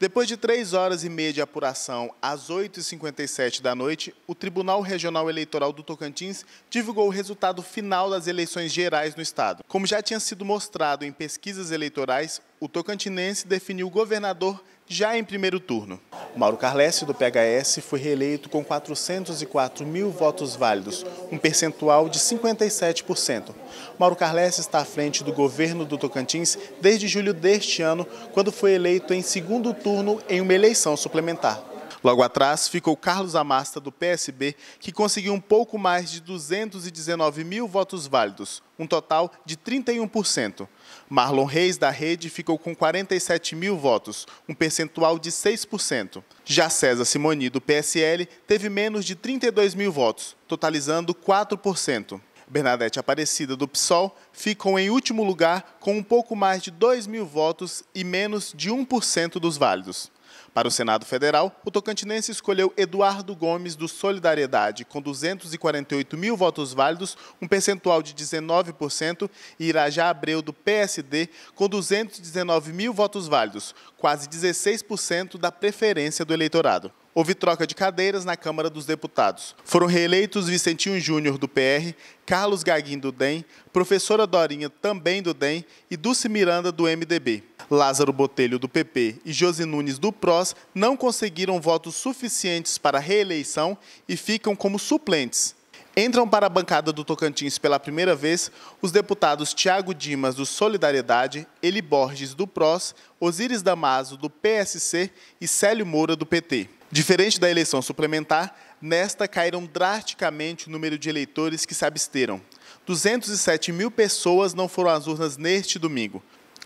Depois de três horas e meia de apuração, às 8h57 da noite, o Tribunal Regional Eleitoral do Tocantins divulgou o resultado final das eleições gerais no estado. Como já tinha sido mostrado em pesquisas eleitorais, o tocantinense definiu o governador já em primeiro turno. Mauro Carlesse, do PHS, foi reeleito com 404 mil votos válidos, um percentual de 57%. Mauro Carlesse está à frente do governo do Tocantins desde julho deste ano, quando foi eleito em segundo turno em uma eleição suplementar. Logo atrás ficou Carlos Amasta, do PSB, que conseguiu um pouco mais de 219 mil votos válidos, um total de 31%. Marlon Reis, da Rede, ficou com 47 mil votos, um percentual de 6%. Já César Simoni, do PSL, teve menos de 32 mil votos, totalizando 4%. Bernadette Aparecida do PSOL ficam em último lugar com um pouco mais de 2 mil votos e menos de 1% dos válidos. Para o Senado Federal, o tocantinense escolheu Eduardo Gomes do Solidariedade, com 248 mil votos válidos, um percentual de 19%, e Irajá Abreu do PSD, com 219 mil votos válidos, quase 16% da preferência do eleitorado. Houve troca de cadeiras na Câmara dos Deputados. Foram reeleitos Vicentinho Júnior, do PR, Carlos Gaguin, do DEM, professora Dorinha, também do DEM, e Dulce Miranda, do MDB. Lázaro Botelho, do PP, e Josi Nunes, do PROS, não conseguiram votos suficientes para a reeleição e ficam como suplentes. Entram para a bancada do Tocantins pela primeira vez os deputados Tiago Dimas, do Solidariedade, Eli Borges, do PROS, Osiris Damaso, do PSC e Célio Moura, do PT. Diferente da eleição suplementar, nesta caíram drasticamente o número de eleitores que se absteram. 207 mil pessoas não foram às urnas neste domingo,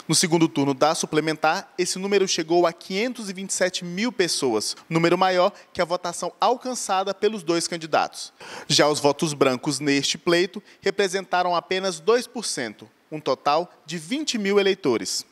no segundo turno da suplementar, esse número chegou a 527 mil pessoas, número maior que a votação alcançada pelos dois candidatos. Já os votos brancos neste pleito representaram apenas 2%, um total de 20 mil eleitores.